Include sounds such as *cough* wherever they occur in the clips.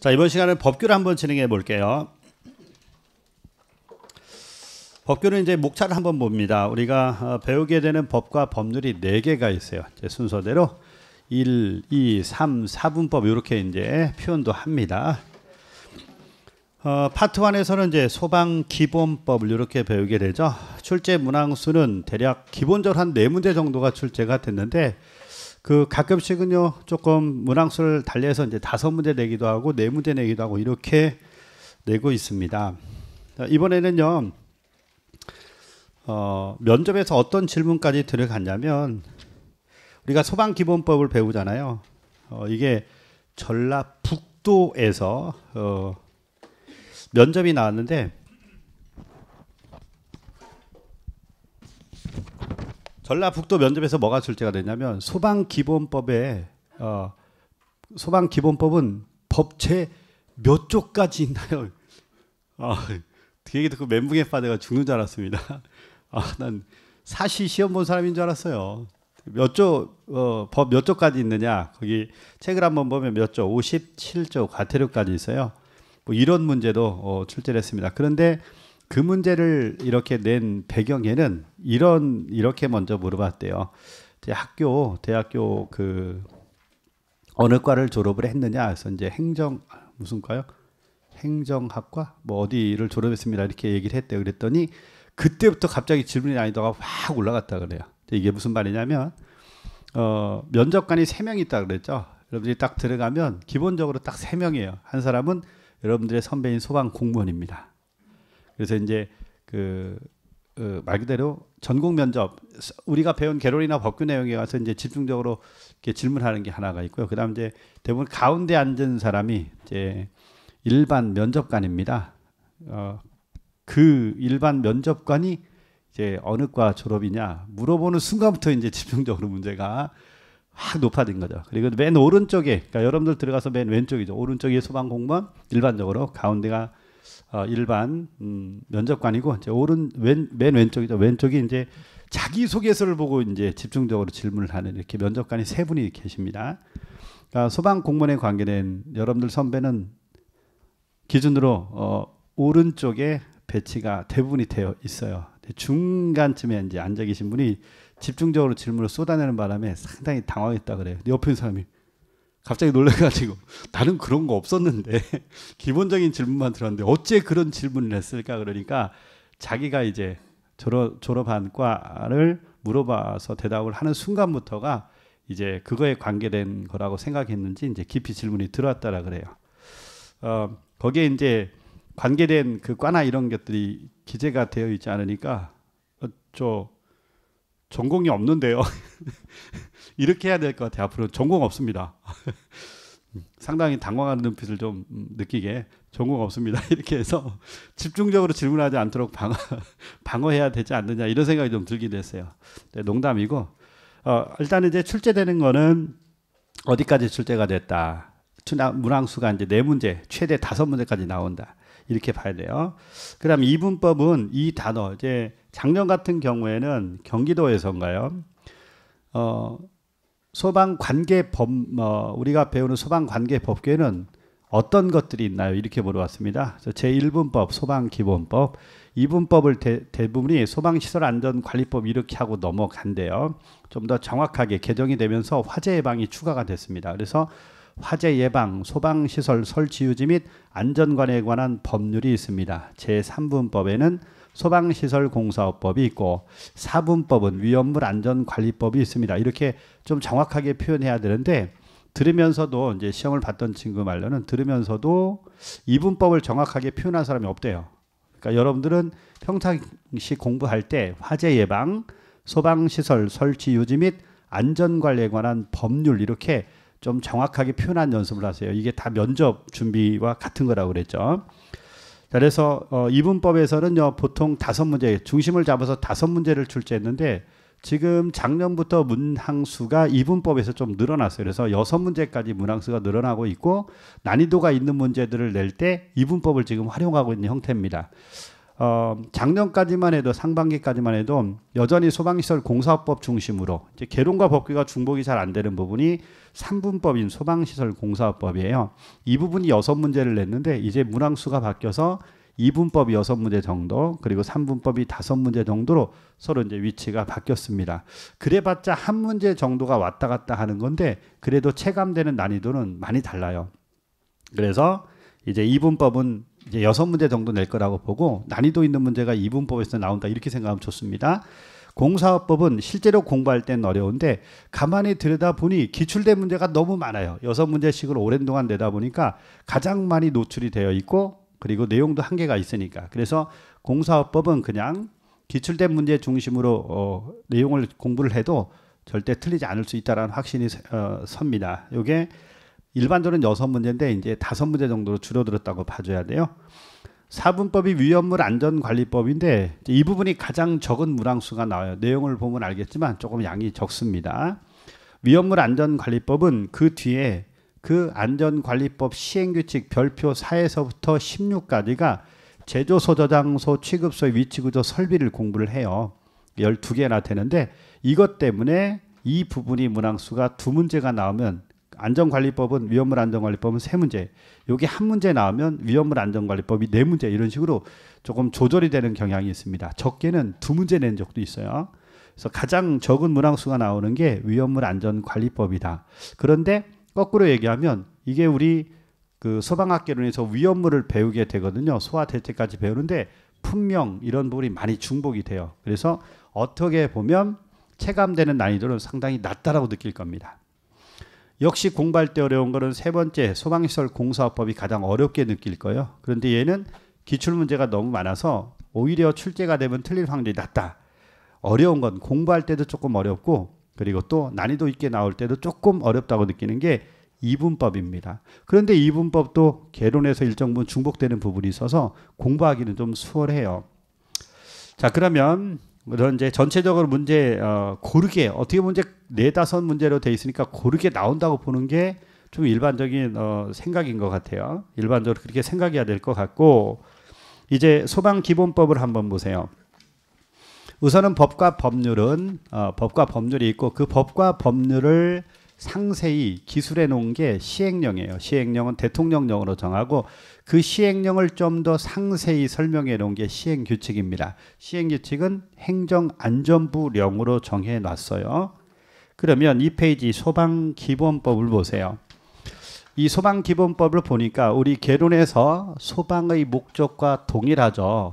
자 이번 시간에 법규를 한번 진행해 볼게요. 법규는 이제 목차를 한번 봅니다. 우리가 어, 배우게 되는 법과 법률이 네 개가 있어요. 순서대로 1, 2, 3, 4분법 이렇게 이제 표현도 합니다. 어, 파트 1에서는 이제 소방 기본법을 이렇게 배우게 되죠. 출제 문항수는 대략 기본적으로 한네 문제 정도가 출제가 됐는데 그 가끔씩은요 조금 문항수를 달리해서 이제 다섯 문제 내기도 하고 네 문제 내기도 하고 이렇게 내고 있습니다. 이번에는요 어, 면접에서 어떤 질문까지 들어갔냐면 우리가 소방기본법을 배우잖아요. 어, 이게 전라북도에서 어, 면접이 나왔는데 전라북도 면접에서 뭐가 출제가 되냐면 소방 기본법에 어, 소방 기본법은 법체 몇 조까지 있나요? 아, 그얘 듣고 멘붕에 빠져가 죽는 줄 알았습니다. 아, 난 사시 시험 본 사람인 줄 알았어요. 몇 조, 어, 법몇 조까지 있느냐? 거기 책을 한번 보면 몇 조, 57조 과태료까지 있어요. 뭐 이런 문제도 어, 출제를 했습니다. 그런데 그 문제를 이렇게 낸 배경에는 이런 이렇게 먼저 물어봤대요. 학교 대학교 그 어느 과를 졸업을 했느냐 해서 이제 행정 무슨 과요? 행정학과 뭐 어디를 졸업했습니다 이렇게 얘기를 했대 그랬더니 그때부터 갑자기 질문의 난이도가 확 올라갔다 그래요. 이게 무슨 말이냐면 어, 면접관이 세명 있다 그랬죠. 여러분들이 딱 들어가면 기본적으로 딱세 명이에요. 한 사람은 여러분들의 선배인 소방 공무원입니다. 그래서 이제 그말 그 어, 그대로 전공 면접 우리가 배운 개론이나 법규 내용에 와서 이제 집중적으로 이렇게 질문하는 게 하나가 있고요. 그다음 이제 대부분 가운데 앉은 사람이 이제 일반 면접관입니다. 어, 그 일반 면접관이 이제 어느 과 졸업이냐 물어보는 순간부터 이제 집중적으로 문제가 확 높아진 거죠. 그리고 맨 오른쪽에 그러니까 여러분들 들어가서 맨 왼쪽이죠. 오른쪽이 소방공무원 일반적으로 가운데가 어, 일반 음, 면접관이고 이제 오른 왼, 맨 왼쪽이죠. 왼쪽이 이제 자기 소개서를 보고 이제 집중적으로 질문을 하는 이렇게 면접관이 세 분이 계십니다. 그러니까 소방 공무원에 관계된 여러분들 선배는 기준으로 어, 오른쪽에 배치가 대부분이 되어 있어요. 중간쯤에 이제 앉아 계신 분이 집중적으로 질문을 쏟아내는 바람에 상당히 당황했다 그래요. 옆에 있는 사람이 갑자기 놀래가지고 *laughs* 나는 그런 거 없었는데 *laughs* 기본적인 질문만 들었는데 어째 그런 질문을 했을까 그러니까 자기가 이제 졸업, 졸업한 과를 물어봐서 대답을 하는 순간부터가 이제 그거에 관계된 거라고 생각했는지 이제 깊이 질문이 들어왔다라 그래요. 어, 거기에 이제 관계된 그 과나 이런 것들이 기재가 되어 있지 않으니까 어, 저 전공이 없는데요. *laughs* 이렇게 해야 될 것 같아요. 앞으로 전공 없습니다. *laughs* 상당히 당황하는 눈빛을 좀 느끼게 전공 없습니다. *laughs* 이렇게 해서 집중적으로 질문하지 않도록 방어, *laughs* 방어해야 되지 않느냐 이런 생각이 좀 들기도 했어요. 네, 농담이고 어, 일단 이제 출제되는 거는 어디까지 출제가 됐다. 문항수가 이제 네 문제, 최대 다섯 문제까지 나온다. 이렇게 봐야 돼요. 그다음 이분법은 이 단어 이제 작년 같은 경우에는 경기도에서인가요? 어, 소방 관계 법 어, 뭐, 우리가 배우는 소방 관계 법계는 어떤 것들이 있나요? 이렇게 물어봤습니다. 제 1분법 소방 기본법, 2분법을 대, 부분이 소방시설 안전관리법 이렇게 하고 넘어간대요. 좀 더 정확하게 개정이 되면서 화재 예방이 추가가 됐습니다. 그래서 화재 예방, 소방시설 설치 유지 및 안전관에 관한 법률이 있습니다. 제 3분법에는 소방시설공사업법이 있고 사분법은 위험물 안전관리법이 있습니다. 이렇게 좀 정확하게 표현해야 되는데 들으면서도 이제 시험을 봤던 친구 말로는 들으면서도 이분법을 정확하게 표현한 사람이 없대요. 그러니까 여러분들은 평상시 공부할 때 화재 예방, 소방시설 설치 유지 및 안전관리에 관한 법률 이렇게 좀 정확하게 표현한 연습을 하세요. 이게 다 면접 준비와 같은 거라고 그랬죠. 그래서 어, 이분법에서는요 보통 다섯 문제 중심을 잡아서 다섯 문제를 출제했는데 지금 작년부터 문항수가 이분법에서 좀 늘어났어요. 그래서 여섯 문제까지 문항수가 늘어나고 있고 난이도가 있는 문제들을 낼 때 이분법을 지금 활용하고 있는 형태입니다. 어, 작년까지만 해도 상반기까지만 해도 여전히 소방시설 공사법 중심으로 이제 개론과 법규가 중복이 잘 안 되는 부분이 3분법인 소방시설 공사법이에요. 이 부분이 여섯 문제를 냈는데 이제 문항수가 바뀌어서 2분법이 6문제 정도 그리고 3분법이 5문제 정도로 서로 이제 위치가 바뀌었습니다. 그래봤자 한 문제 정도가 왔다 갔다 하는 건데 그래도 체감되는 난이도는 많이 달라요. 그래서 이제 2분법은 이제 여섯 문제 정도 낼 거라고 보고 난이도 있는 문제가 이분법에서 나온다 이렇게 생각하면 좋습니다. 공사업법은 실제로 공부할 땐 어려운데 가만히 들여다보니 기출된 문제가 너무 많아요. 여섯 문제씩으로 오랜 동안 내다 보니까 가장 많이 노출이 되어 있고 그리고 내용도 한계가 있으니까 그래서 공사업법은 그냥 기출된 문제 중심으로 어, 내용을 공부를 해도 절대 틀리지 않을 수 있다라는 확신이 어, 섭니다. 이게 일반적으로는 여섯 문제인데 이제 다섯 문제 정도로 줄어들었다고 봐줘야 돼요. 사분법이 위험물 안전관리법인데 이 부분이 가장 적은 물항수가 나와요. 내용을 보면 알겠지만 조금 양이 적습니다. 위험물 안전관리법은 그 뒤에 그 안전관리법 시행규칙 별표 4에서부터 16까지가 제조소, 저장소, 취급소 위치구조 설비를 공부를 해요. 12개나 되는데 이것 때문에 이 부분이 문항수가 두 문제가 나오면 안전관리법은 위험물 안전관리법은 세 문제. 여기 한 문제 나오면 위험물 안전관리법이 네 문제 이런 식으로 조금 조절이 되는 경향이 있습니다. 적게는 두 문제 낸 적도 있어요. 그래서 가장 적은 문항수가 나오는 게 위험물 안전관리법이다. 그런데 거꾸로 얘기하면 이게 우리 그 소방학개론에서 위험물을 배우게 되거든요. 소화 대책까지 배우는데 품명 이런 부분이 많이 중복이 돼요. 그래서 어떻게 보면 체감되는 난이도는 상당히 낮다라고 느낄 겁니다. 역시 공부할 때 어려운 거는 세 번째 소방시설 공사법이 가장 어렵게 느낄 거예요. 그런데 얘는 기출 문제가 너무 많아서 오히려 출제가 되면 틀릴 확률이 낮다. 어려운 건 공부할 때도 조금 어렵고 그리고 또 난이도 있게 나올 때도 조금 어렵다고 느끼는 게 이분법입니다. 그런데 이분법도 개론에서 일정 부분 중복되는 부분이 있어서 공부하기는 좀 수월해요. 자, 그러면 그런 뭐 이제 전체적으로 문제 어, 고르게 어떻게 문제 네다섯 문제로 돼 있으니까 고르게 나온다고 보는 게 좀 일반적인 어, 생각인 것 같아요. 일반적으로 그렇게 생각해야 될 것 같고 이제 소방 기본법을 한번 보세요. 우선은 법과 법률은 어, 법과 법률이 있고 그 법과 법률을 상세히 기술해 놓은 게 시행령이에요. 시행령은 대통령령으로 정하고 그 시행령을 좀 더 상세히 설명해 놓은 게 시행규칙입니다. 시행규칙은 행정안전부령으로 정해 놨어요. 그러면 2페이지 소방기본법을 보세요. 이 소방기본법을 보니까 우리 개론에서 소방의 목적과 동일하죠.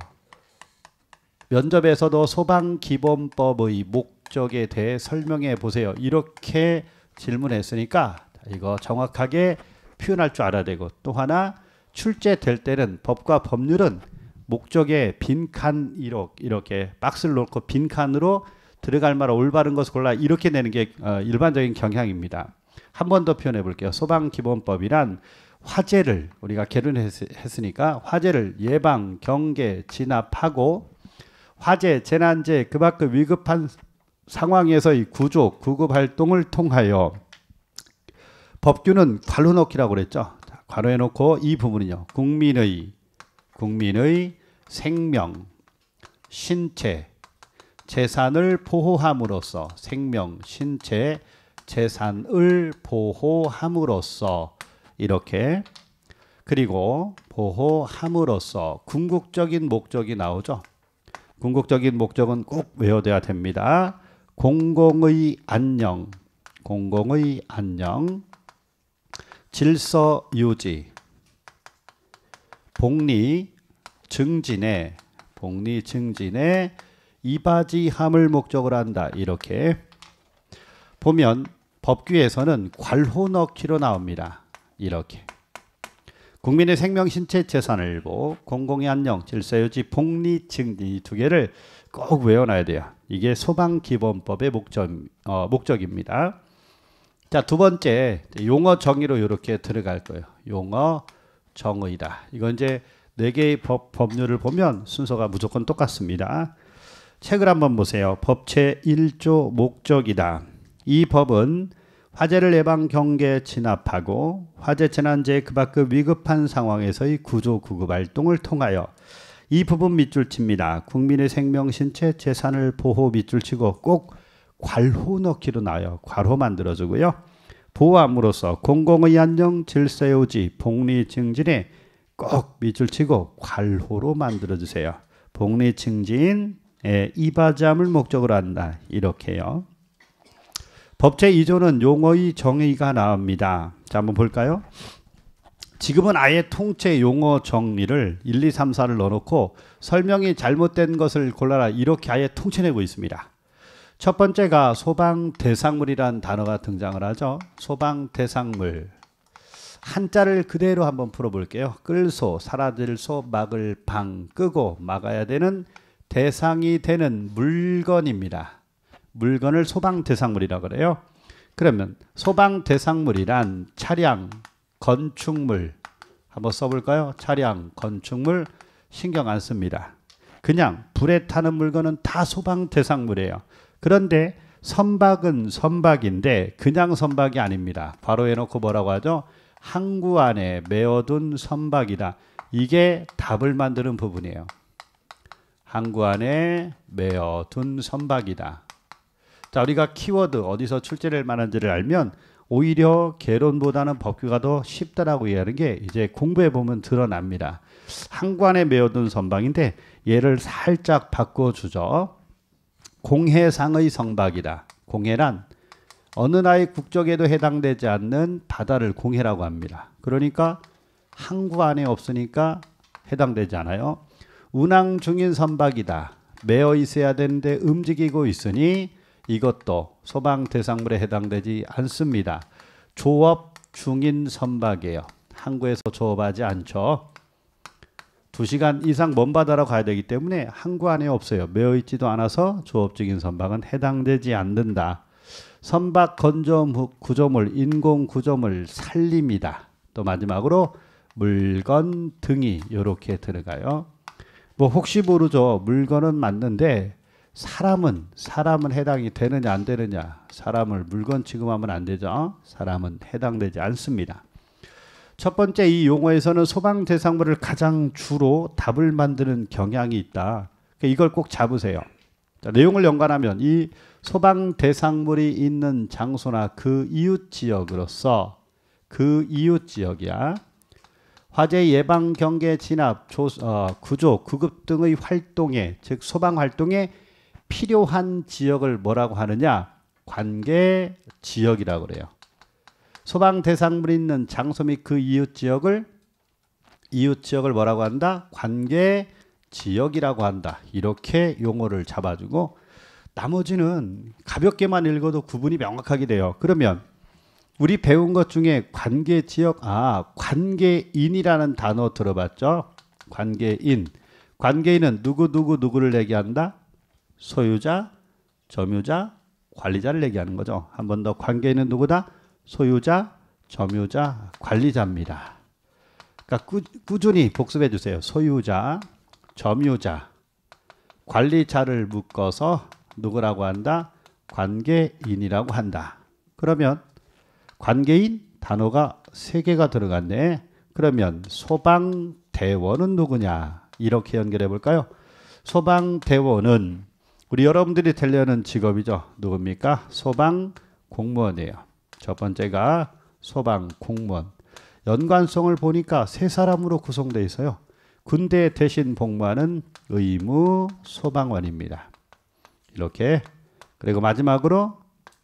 면접에서도 소방기본법의 목적에 대해 설명해 보세요. 이렇게 질문했으니까 이거 정확하게 표현할 줄 알아야 되고 또 하나 출제될 때는 법과 법률은 목적의 빈칸 이렇게, 이렇게 박스를 놓고 빈칸으로 들어갈 말아 올바른 것을 골라 이렇게 내는 게 어, 일반적인 경향입니다. 한 번 더 표현해 볼게요. 소방기본법이란 화재를 우리가 개론했으니까 화재를 예방, 경계, 진압하고 화재, 재난재, 그밖의 위급한 상황에서 이 구조, 구급 활동을 통하여 법규는 관로 넣기라고 그랬죠. 괄호해 놓고 이 부분은요. 국민의 국민의 생명, 신체, 재산을 보호함으로써 생명, 신체, 재산을 보호함으로써 이렇게 그리고 보호함으로써 궁극적인 목적이 나오죠. 궁극적인 목적은 꼭 외워둬야 됩니다. 공공의 안녕, 공공의 안녕, 질서 유지, 복리 증진에 복리 증진에 이바지함을 목적으로 한다. 이렇게 보면 법규에서는 괄호 넣기로 나옵니다. 이렇게 국민의 생명, 신체, 재산을 일보, 공공의 안녕, 질서 유지, 복리 증진 이 두 개를 꼭 외워놔야 돼요. 이게 소방기본법의 목적, 어, 목적입니다. 자, 두 번째 용어 정의로 이렇게 들어갈 거예요. 용어 정의다. 이건 이제 네 개의 법, 법률을 보면 순서가 무조건 똑같습니다. 책을 한번 보세요. 법체 1조 목적이다. 이 법은 화재를 예방 경계 에 진압하고 화재 재난재 그밖의 위급한 상황에서의 구조 구급 활동을 통하여 이 부분 밑줄 칩니다. 국민의 생명, 신체, 재산을 보호 밑줄 치고 꼭 괄호 넣기로 나요. 괄호 만들어주고요. 보호함으로써 공공의 안정 질세유지 복리 증진에 꼭 밑줄 치고 괄호로 만들어주세요. 복리 증진에 이바지함을 목적으로 한다. 이렇게요. 법제 2조는 용어의 정의가 나옵니다. 자, 한번 볼까요? 지금은 아예 통째 용어 정리를 1, 2, 3, 4를 넣어놓고 설명이 잘못된 것을 골라라 이렇게 아예 통째내고 있습니다. 첫 번째가 소방 대상물이란 단어가 등장을 하죠. 소방 대상물. 한자를 그대로 한번 풀어볼게요. 끌소, 사라질 소, 막을 방, 끄고 막아야 되는 대상이 되는 물건입니다. 물건을 소방 대상물이라 그래요. 그러면 소방 대상물이란 차량, 건축물 한번 써볼까요? 차량, 건축물 신경 안 씁니다. 그냥 불에 타는 물건은 다 소방 대상물이에요. 그런데 선박은 선박인데 그냥 선박이 아닙니다. 바로 해놓고 뭐라고 하죠? 항구 안에 메어둔 선박이다. 이게 답을 만드는 부분이에요. 항구 안에 메어둔 선박이다. 자, 우리가 키워드 어디서 출제될 만한지를 알면 오히려 개론보다는 법규가 더 쉽다라고 이해하는 게 이제 공부해 보면 드러납니다. 항구안에 메어둔 선박인데 얘를 살짝 바꿔주죠. 공해상의 성박이다. 공해란 어느 나의 국적에도 해당되지 않는 바다를 공해라고 합니다. 그러니까 항구 안에 없으니까 해당되지 않아요. 운항 중인 선박이다. 매어 있어야 되는데 움직이고 있으니 이것도 소방 대상물에 해당되지 않습니다. 조업 중인 선박이에요. 항구에서 조업하지 않죠. 2시간 이상 먼 바다로 가야 되기 때문에 항구 안에 없어요. 매어 있지도 않아서 조업적인 선박은 해당되지 않는다. 선박 건조 구조물, 인공 구조물 살립니다. 또 마지막으로 물건 등이 이렇게 들어가요. 뭐 혹시 모르죠. 물건은 맞는데 사람은 사람은 해당이 되느냐 안 되느냐 사람을 물건 취급하면 안 되죠. 사람은 해당되지 않습니다. 첫 번째 이 용어에서는 소방 대상물을 가장 주로 답을 만드는 경향이 있다. 그러니까 이걸 꼭 잡으세요. 자, 내용을 연관하면 이 소방 대상물이 있는 장소나 그 이웃 지역으로서 그 이웃 지역이야. 화재 예방 경계 진압 조, 어, 구조 구급 등의 활동에 즉 소방 활동에 필요한 지역을 뭐라고 하느냐 관계 지역이라고 그래요. 소방 대상물이 있는 장소 및 그 이웃 지역을 이웃 지역을 뭐라고 한다? 관계 지역이라고 한다. 이렇게 용어를 잡아주고 나머지는 가볍게만 읽어도 구분이 명확하게 돼요. 그러면 우리 배운 것 중에 관계 지역 아 관계인이라는 단어 들어봤죠? 관계인 관계인은 누구 누구 누구를 얘기한다? 소유자, 점유자, 관리자를 얘기하는 거죠. 한 번 더 관계인은 누구다? 소유자, 점유자, 관리자입니다. 그러니까 꾸, 꾸준히 복습해 주세요. 소유자, 점유자, 관리자를 묶어서 누구라고 한다? 관계인이라고 한다. 그러면 관계인 단어가 세 개가 들어갔네. 그러면 소방대원은 누구냐? 이렇게 연결해 볼까요? 소방대원은 우리 여러분들이 되려는 직업이죠. 누굽니까? 소방 공무원이에요. 첫 번째가 소방 공무원. 연관성을 보니까 세 사람으로 구성돼 있어요. 군대 대신 복무하는 의무 소방원입니다. 이렇게 그리고 마지막으로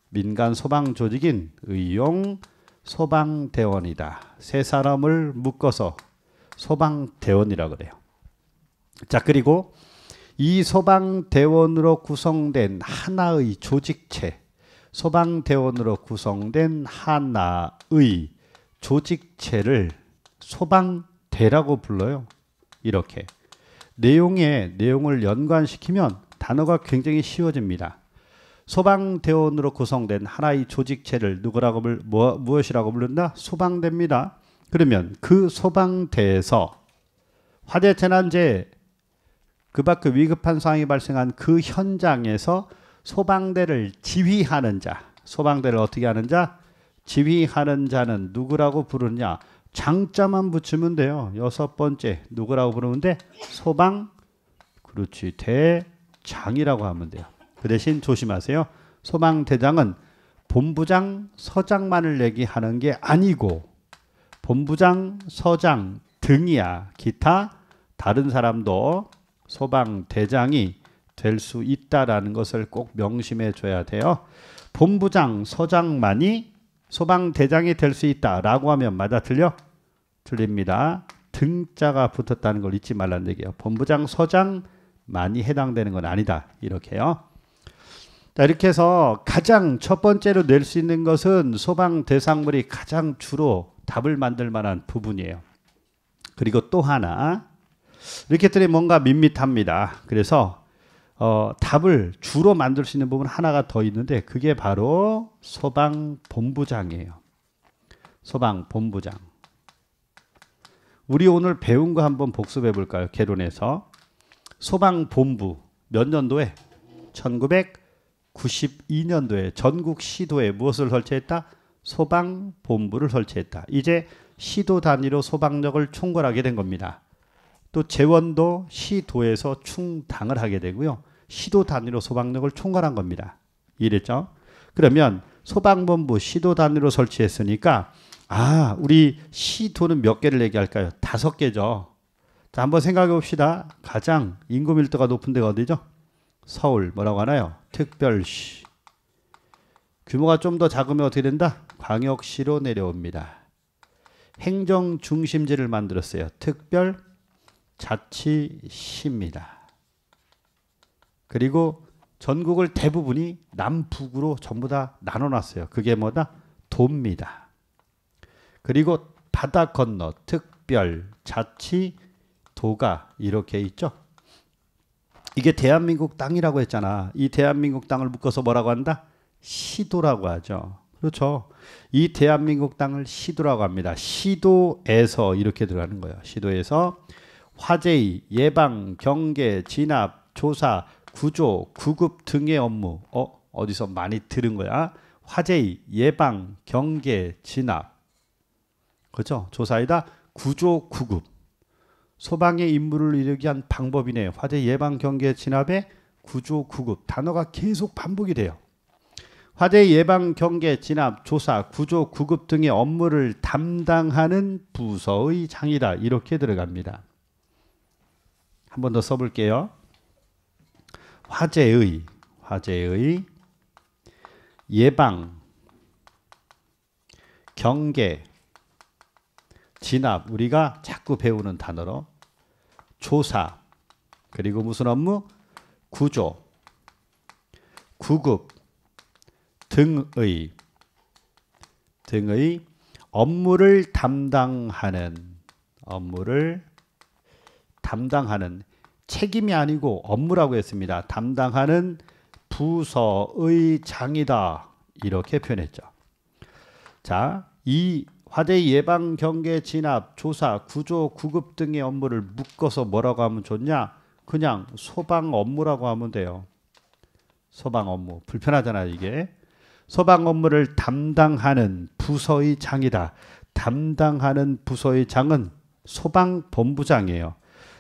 민간 소방 조직인 의용 소방대원이다. 세 사람을 묶어서 소방대원이라고 그래요. 자, 그리고 이 소방대원으로 구성된 하나의 조직체 소방대원으로 구성된 하나의 조직체를 소방대라고 불러요. 이렇게 내용에 내용을 연관시키면 단어가 굉장히 쉬워집니다. 소방대원으로 구성된 하나의 조직체를 누구라고 불, 뭐, 무엇이라고 부른다? 소방대입니다. 그러면 그 소방대에서 화재 재난재 그 밖의 위급한 상황이 발생한 그 현장에서 소방대를 지휘하는 자, 소방대를 어떻게 하는 자? 지휘하는 자는 누구라고 부르느냐? 장자만 붙이면 돼요. 여섯 번째 누구라고 부르는데 소방 그렇지 대장이라고 하면 돼요. 그 대신 조심하세요. 소방대장은 본부장, 서장만을 얘기하는 게 아니고 본부장, 서장 등이야 기타 다른 사람도 소방대장이 될수 있다라는 것을 꼭 명심해 줘야 돼요. 본부장, 서장만이 소방대장이 될 수 있다라고 하면 맞아 틀려? 틀립니다. 등자가 붙었다는 걸 잊지 말라는 얘기예요. 본부장, 서장만이 해당되는 건 아니다. 이렇게요. 자, 이렇게 해서 가장 첫 번째로 낼 수 있는 것은 소방 대상물이 가장 주로 답을 만들 만한 부분이에요. 그리고 또 하나 이렇게 했더니 뭔가 밋밋합니다. 그래서 어, 답을 주로 만들 수 있는 부분 하나가 더 있는데 그게 바로 소방본부장이에요. 소방본부장. 우리 오늘 배운 거 한번 복습해 볼까요? 개론에서 소방본부 몇 년도에 1992년도에 전국 시도에 무엇을 설치했다? 소방본부를 설치했다. 이제 시도 단위로 소방력을 총괄하게 된 겁니다. 또 재원도 시도에서 충당을 하게 되고요. 시도 단위로 소방력을 총괄한 겁니다. 이랬죠? 그러면 소방본부 시도 단위로 설치했으니까 아, 우리 시도는 몇 개를 얘기할까요? 다섯 개죠. 자, 한번 생각해 봅시다. 가장 인구 밀도가 높은 데가 어디죠? 서울 뭐라고 하나요? 특별시. 규모가 좀 더 작으면 어떻게 된다? 광역시로 내려옵니다. 행정 중심지를 만들었어요. 특별 자치시입니다. 그리고 전국을 대부분이 남북으로 전부 다 나눠놨어요. 그게 뭐다? 도입니다. 그리고 바다 건너 특별 자치 도가 이렇게 있죠. 이게 대한민국 땅이라고 했잖아. 이 대한민국 땅을 묶어서 뭐라고 한다? 시도라고 하죠. 그렇죠. 이 대한민국 땅을 시도라고 합니다. 시도에서 이렇게 들어가는 거예요. 시도에서 화재의 예방, 경계, 진압, 조사, 구조, 구급 등의 업무. 어? 어디서 많이 들은 거야? 화재의 예방, 경계, 진압. 그렇죠? 조사이다. 구조, 구급. 소방의 임무를 이루기 위한 방법이네. 화재 예방, 경계, 진압의 구조, 구급. 단어가 계속 반복이 돼요. 화재 예방, 경계, 진압, 조사, 구조, 구급 등의 업무를 담당하는 부서의 장이다. 이렇게 들어갑니다. 한번더 써볼게요. 화재의 화재의 예방 경계 진압 우리가 자꾸 배우는 단어로 조사 그리고 무슨 업무 구조 구급 등의 등의 업무를 담당하는 업무를 담당하는 책임이 아니고 업무라고 했습니다. 담당하는 부서의 장이다. 이렇게 표현했죠. 자, 이 화재 예방 경계 진압 조사 구조 구급 등의 업무를 묶어서 뭐라고 하면 좋냐? 그냥 소방 업무라고 하면 돼요. 소방 업무 불편하잖아 이게. 소방 업무를 담당하는 부서의 장이다. 담당하는 부서의 장은 소방 본부장이에요.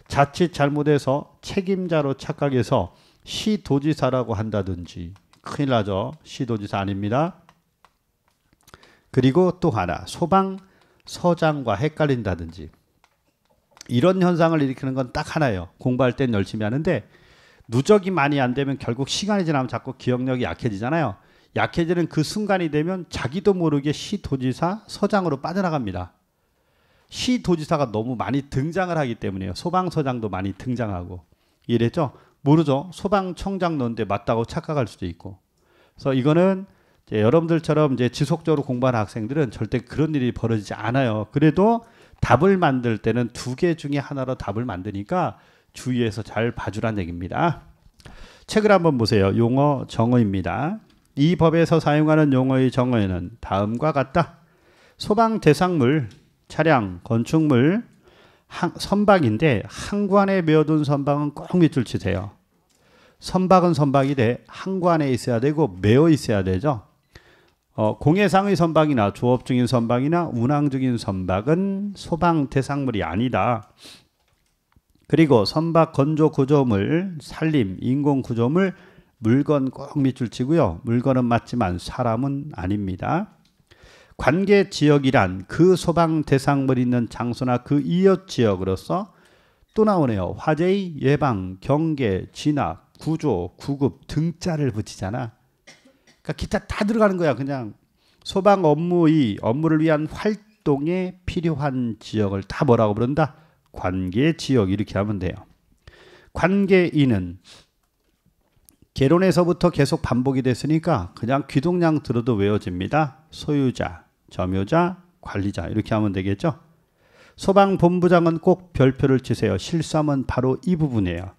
자칫 잘못해서 책임자로 착각해서 시도지사라고 한다든지 큰일 나죠. 시도지사 아닙니다. 그리고 또 하나 소방서장과 헷갈린다든지 이런 현상을 일으키는 건 딱 하나예요. 공부할 땐 열심히 하는데 누적이 많이 안 되면 결국 시간이 지나면 자꾸 기억력이 약해지잖아요. 약해지는 그 순간이 되면 자기도 모르게 시도지사 서장으로 빠져나갑니다. 시도지사가 너무 많이 등장을 하기 때문에요. 소방서장도 많이 등장하고 이랬죠. 모르죠. 소방청장 넣는데 맞다고 착각할 수도 있고. 그래서 이거는 이제 여러분들처럼 이제 지속적으로 공부하는 학생들은 절대 그런 일이 벌어지지 않아요. 그래도 답을 만들 때는 두 개 중에 하나로 답을 만드니까 주의해서 잘 봐주란 얘기입니다. 책을 한번 보세요. 용어 정의입니다. 이 법에서 사용하는 용어의 정의는 다음과 같다. 소방 대상물 차량, 건축물, 항, 선박인데 항관에 메어둔 선박은 꼭 밑줄 치세요. 선박은 선박이 돼항구에 있어야 되고 메어 있어야 되죠. 어, 공해상의 선박이나 조업 중인 선박이나 운항 중인 선박은 소방 대상물이 아니다. 그리고 선박 건조 구조물, 산림, 인공 구조물, 물건 꼭 밑줄 치고요. 물건은 맞지만 사람은 아닙니다. 관계 지역이란 그 소방 대상물 있는 장소나 그 이웃 지역으로서 또 나오네요. 화재의 예방, 경계, 진압, 구조, 구급 등자를 붙이잖아. 그러니까 기타 다 들어가는 거야. 그냥 소방 업무의 업무를 위한 활동에 필요한 지역을 다 뭐라고 부른다? 관계 지역 이렇게 하면 돼요. 관계인은 개론에서부터 계속 반복이 됐으니까 그냥 귀동량 들어도 외워집니다. 소유자, 점유자, 관리자 이렇게 하면 되겠죠. 소방본부장은 꼭 별표를 치세요. 실수하면 바로 이 부분이에요.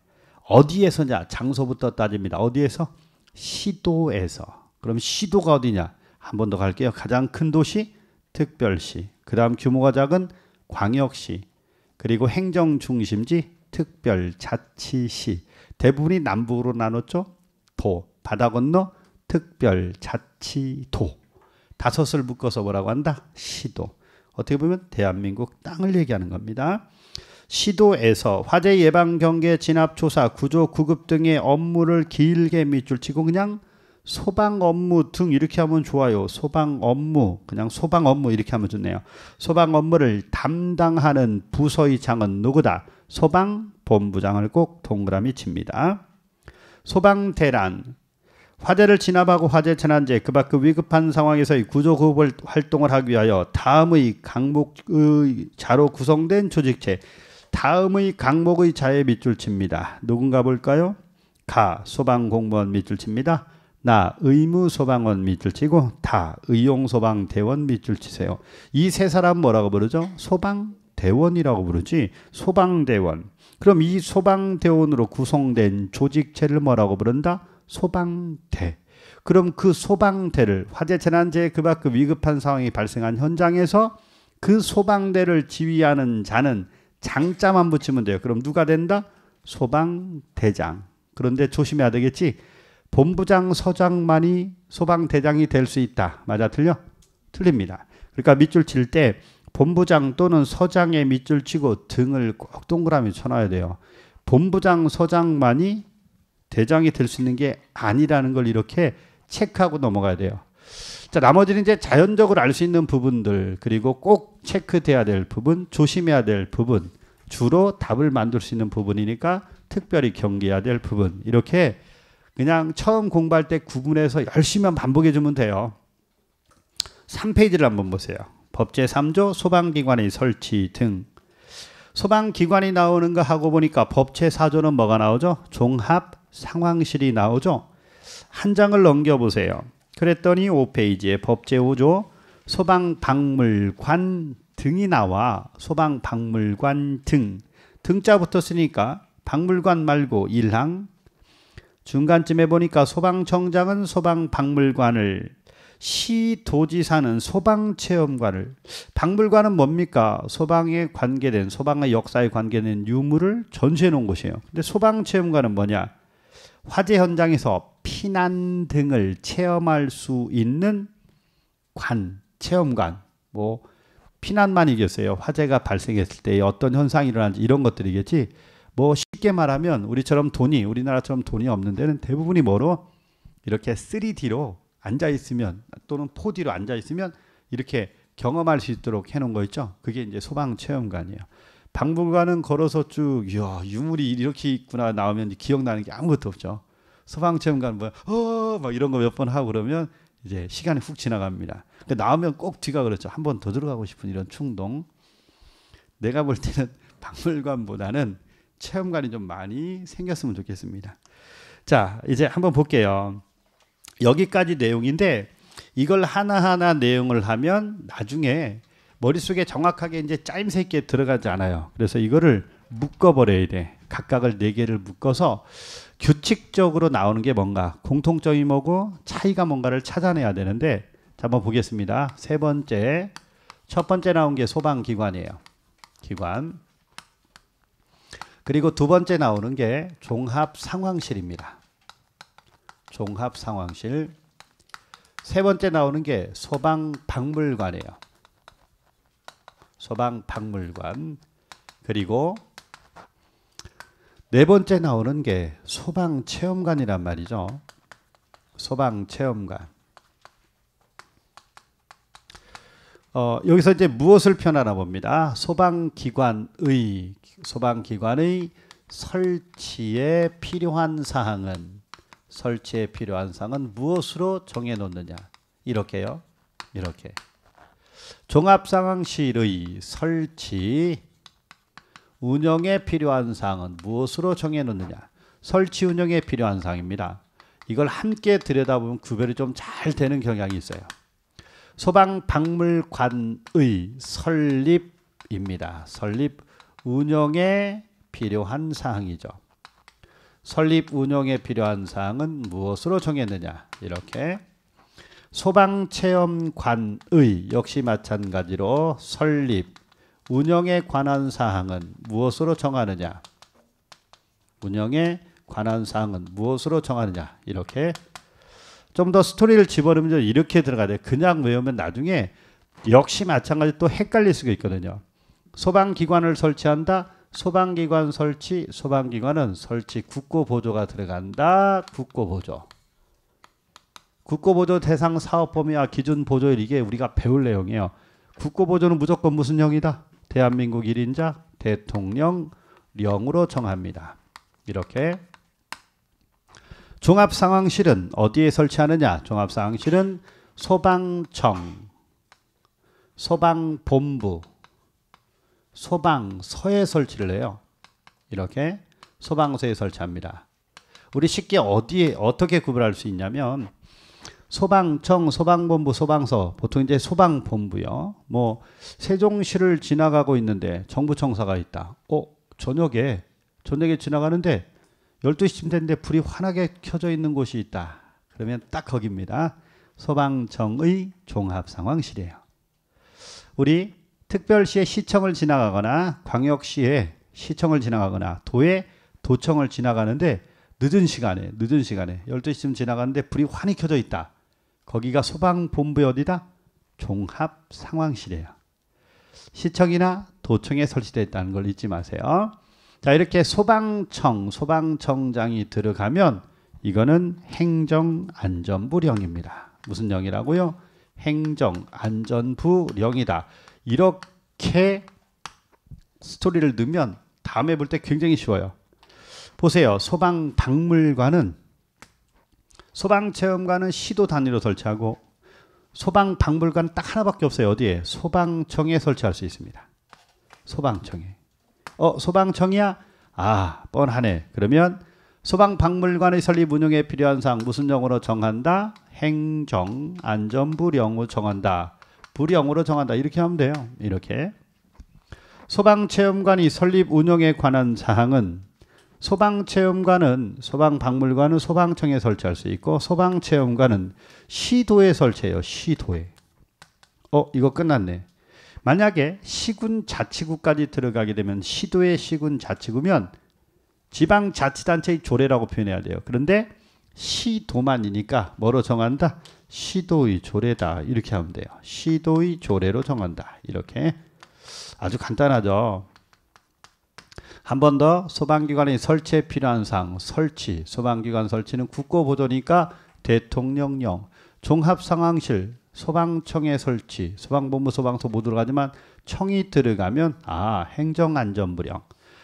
어디에서냐? 장소부터 따집니다. 어디에서? 시도에서. 그럼 시도가 어디냐? 한 번 더 갈게요. 가장 큰 도시 특별시. 그다음 규모가 작은 광역시. 그리고 행정 중심지 특별자치시. 대부분이 남북으로 나눴죠. 도. 바다 건너 특별자치도. 다섯을 묶어서 뭐라고 한다? 시도. 어떻게 보면 대한민국 땅을 얘기하는 겁니다. 시도에서 화재 예방 경계 진압 조사 구조 구급 등의 업무를 길게 밑줄 치고 그냥 소방 업무 등 이렇게 하면 좋아요. 소방 업무 그냥 소방 업무 이렇게 하면 좋네요. 소방 업무를 담당하는 부서의 장은 누구다? 소방 본부장을 꼭 동그라미 칩니다. 소방 대란 화재를 진압하고 화재 재난재 그 밖의 위급한 상황에서의 구조 구호 활동을 하기 위하여 다음의 강목의 자로 구성된 조직체 다음의 강목의 자에 밑줄 칩니다. 누군가 볼까요? 가 소방공무원 밑줄 칩니다. 나 의무소방원 밑줄 치고 다 의용소방대원 밑줄 치세요. 이 세 사람 뭐라고 부르죠? 소방대원이라고 부르지 소방대원. 그럼 이 소방대원으로 구성된 조직체를 뭐라고 부른다? 소방대. 그럼 그 소방대를 화재 재난재해 그밖에 위급한 상황이 발생한 현장에서 그 소방대를 지휘하는 자는 장자만 붙이면 돼요. 그럼 누가 된다? 소방대장. 그런데 조심해야 되겠지. 본부장 서장만이 소방대장이 될 수 있다. 맞아 틀려? 틀립니다. 그러니까 밑줄 칠 때 본부장 또는 서장의 밑줄 치고 등을 꼭 동그라미 쳐놔야 돼요. 본부장 서장만이 대장이 될 수 있는 게 아니라는 걸 이렇게 체크하고 넘어가야 돼요. 자, 나머지는 이제 자연적으로 알 수 있는 부분들, 그리고 꼭 체크돼야 될 부분, 조심해야 될 부분, 주로 답을 만들 수 있는 부분이니까 특별히 경계해야 될 부분. 이렇게 그냥 처음 공부할 때 구분해서 열심히만 반복해 주면 돼요. 3페이지를 한번 보세요. 법제 3조 소방기관의 설치 등 소방기관이 나오는 거 하고 보니까 법제 4조는 뭐가 나오죠? 종합 상황실이 나오죠. 한 장을 넘겨보세요. 그랬더니 5페이지에 법제우조 소방박물관 등이 나와 소방박물관 등 등자부터 쓰니까 박물관 말고 일항 중간쯤에 보니까 소방청장은 소방박물관을 시도지사는 소방체험관을 박물관은 뭡니까 소방에 관계된 소방의 역사에 관계된 유물을 전시해 놓은 곳이에요 근데 소방체험관은 뭐냐 화재 현장에서 피난 등을 체험할 수 있는 관, 체험관, 뭐 피난만 이겠어요. 화재가 발생했을 때 어떤 현상이 일어난지 이런 것들이겠지. 뭐 쉽게 말하면 우리처럼 돈이 우리나라처럼 돈이 없는 데는 대부분이 뭐로 이렇게 3D로 앉아 있으면 또는 4D로 앉아 있으면 이렇게 경험할 수 있도록 해놓은 거 있죠. 그게 이제 소방 체험관이에요. 박물관은 걸어서 쭉 이야 유물이 이렇게 있구나 나오면 기억나는 게 아무것도 없죠. 소방체험관 뭐어막 이런 거 몇 번 하고 그러면 이제 시간이 훅 지나갑니다. 그러니까 나오면 꼭 뒤가 그렇죠. 한 번 더 들어가고 싶은 이런 충동. 내가 볼 때는 *laughs* 박물관보다는 체험관이 좀 많이 생겼으면 좋겠습니다. 자, 이제 한번 볼게요. 여기까지 내용인데 이걸 하나하나 내용을 하면 나중에 머릿속에 정확하게 이제 짜임새 있게 들어가지 않아요. 그래서 이거를 묶어버려야 돼. 각각을 네 개를 묶어서 규칙적으로 나오는 게 뭔가 공통점이 뭐고 차이가 뭔가를 찾아내야 되는데 자, 한번 보겠습니다. 세 번째 첫 번째 나온 게 소방기관이에요. 기관 그리고 두 번째 나오는 게 종합상황실입니다. 종합상황실 세 번째 나오는 게 소방박물관이에요. 소방박물관 그리고 네 번째 나오는 게 소방체험관이란 말이죠. 소방체험관. 어, 여기서 이제 무엇을 표현하나 봅니다. 소방기관의 소방기관의 설치에 필요한 사항은 설치에 필요한 사항은 무엇으로 정해 놓느냐. 이렇게요. 이렇게. 종합상황실의 설치 운영에 필요한 사항은 무엇으로 정해놓느냐 설치 운영에 필요한 사항입니다 이걸 함께 들여다보면 구별이 좀 잘 되는 경향이 있어요 소방박물관의 설립입니다 설립 운영에 필요한 사항이죠 설립 운영에 필요한 사항은 무엇으로 정했느냐 이렇게 소방체험관의 역시 마찬가지로 설립, 운영에 관한 사항은 무엇으로 정하느냐? 운영에 관한 사항은 무엇으로 정하느냐? 이렇게 좀 더 스토리를 집어넣으면 이렇게 들어가야 돼. 그냥 외우면 나중에 역시 마찬가지 또 헷갈릴 수가 있거든요. 소방기관을 설치한다. 소방기관 설치, 소방기관은 설치 국고보조가 들어간다. 국고보조. 국고보조 대상 사업 범위와 기준 보조율 이게 우리가 배울 내용이에요. 국고보조는 무조건 무슨 형이다? 대한민국 1인자 대통령령으로 정합니다. 이렇게 종합상황실은 어디에 설치하느냐? 종합상황실은 소방청, 소방본부, 소방서에 설치를 해요. 이렇게 소방서에 설치합니다. 우리 쉽게 어디에 어떻게 구별할 수 있냐면 소방청, 소방본부, 소방서, 보통 이제 소방본부요. 뭐, 세종시를 지나가고 있는데 정부청사가 있다. 어, 저녁에, 저녁에 지나가는데 12시쯤 됐는데 불이 환하게 켜져 있는 곳이 있다. 그러면 딱 거기입니다. 소방청의 종합상황실이에요. 우리 특별시의 시청을 지나가거나 광역시의 시청을 지나가거나 도의 도청을 지나가는데 늦은 시간에 늦은 시간에 12시쯤 지나가는데 불이 환히 켜져 있다. 거기가 소방본부 어디다? 종합상황실이에요. 시청이나 도청에 설치되어있다는걸 잊지 마세요. 자 이렇게 소방청, 소방청장이 들어가면 이거는 행정안전부령입니다. 무슨 령이라고요 행정안전부령이다. 이렇게 스토리를 넣으면 다음에 볼 때 굉장히 쉬워요. 보세요. 소방박물관은 소방체험관은 시도 단위로 설치하고 소방 박물관 딱 하나밖에 없어요. 어디에? 소방청에 설치할 수 있습니다. 소방청에. 어, 소방청이야? 아, 뻔하네. 그러면 소방 박물관의 설립 운영에 필요한 사항 무슨 영어로 정한다? 행정 안전부령으로 정한다. 부령으로 정한다. 이렇게 하면 돼요. 이렇게. 소방체험관이 설립 운영에 관한 사항은 소방체험관은 소방박물관은 소방청에 설치할 수 있고 소방체험관은 시도에 설치해요. 시도에. 어 이거 끝났네. 만약에 시군 자치구까지 들어가게 되면 시도의 시군 자치구면 지방자치단체의 조례라고 표현해야 돼요. 그런데 시도만이니까 뭐로 정한다? 시도의 조례다 이렇게 하면 돼요. 시도의 조례로 정한다 이렇게 아주 간단하죠. 한번더 소방기관의 설치에 필요한 사항 설치 소방기관 설치는 국고보조니까 대통령령 종합상황실 소방청의 설치 소방본부 소방서 모두 들어가지만 청이 들어가면 아 행정안전부령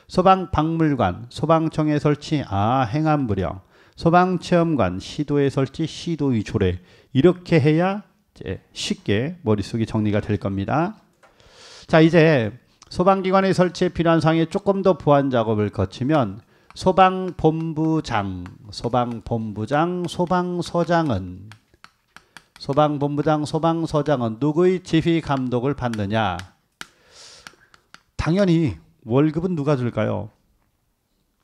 소방박물관 소방청의 설치 아 행안부령 소방체험관 시도의 설치 시도의 조례 이렇게 해야 이제 쉽게 머릿속이 정리가 될 겁니다. 자 이제 소방기관의 설치에 필요한 사항에 조금 더 보완 작업을 거치면 소방본부장, 소방본부장, 소방서장은 소방본부장, 소방서장은 누구의 지휘 감독을 받느냐? 당연히 월급은 누가 줄까요?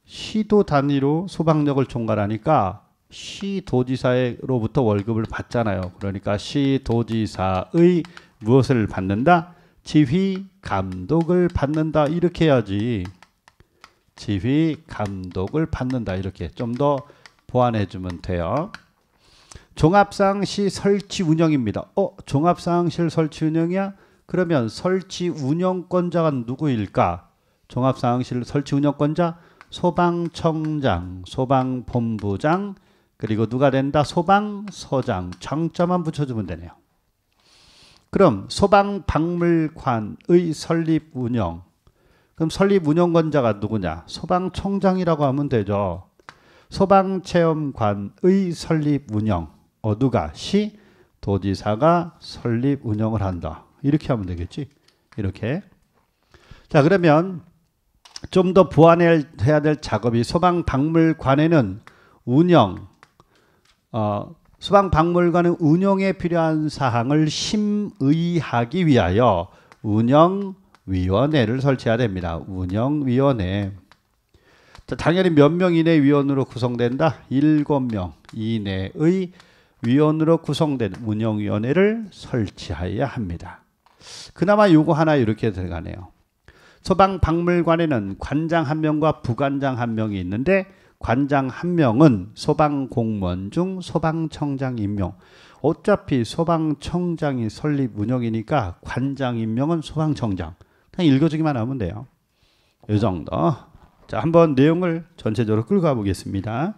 시도 단위로 소방력을 총괄하니까 시도지사로부터 월급을 받잖아요. 그러니까 시도지사의 무엇을 받는다? 지휘 감독을 받는다 이렇게 해야지 지휘 감독을 받는다 이렇게 좀 더 보완해 주면 돼요. 종합상시 설치 운영입니다. 어, 종합상실 설치 운영이야? 그러면 설치 운영권자가 누구일까? 종합상실 설치 운영권자 소방청장, 소방본부장, 그리고 누가 된다? 소방서장. 장자만 붙여주면 되네요. 그럼 소방박물관의 설립 운영. 그럼 설립 운영권자가 누구냐? 소방총장이라고 하면 되죠. 소방체험관의 설립 운영. 어, 누가? 시? 도지사가 설립 운영을 한다. 이렇게 하면 되겠지. 이렇게. 자, 그러면 좀 더 보완해야 될 작업이 소방박물관에는 운영, 어, 수방박물관은 운영에 필요한 사항을 심의하기 위하여 운영위원회를 설치해야 됩니다. 운영위원회. 자, 당연히 몇 명 이내 위원으로 구성된다? 7명 이내의 위원으로 구성된 운영위원회를 설치해야 합니다. 그나마 요거 하나 이렇게 들어가네요. 소방박물관에는 관장 한 명과 부관장 한 명이 있는데 관장 한 명은 소방 공무원 중 소방청장 임명. 어차피 소방청장이 설립 운영이니까 관장 임명은 소방청장. 그냥 읽어주기만 하면 돼요. 이 정도. 자, 한번 내용을 전체적으로 끌고 가보겠습니다.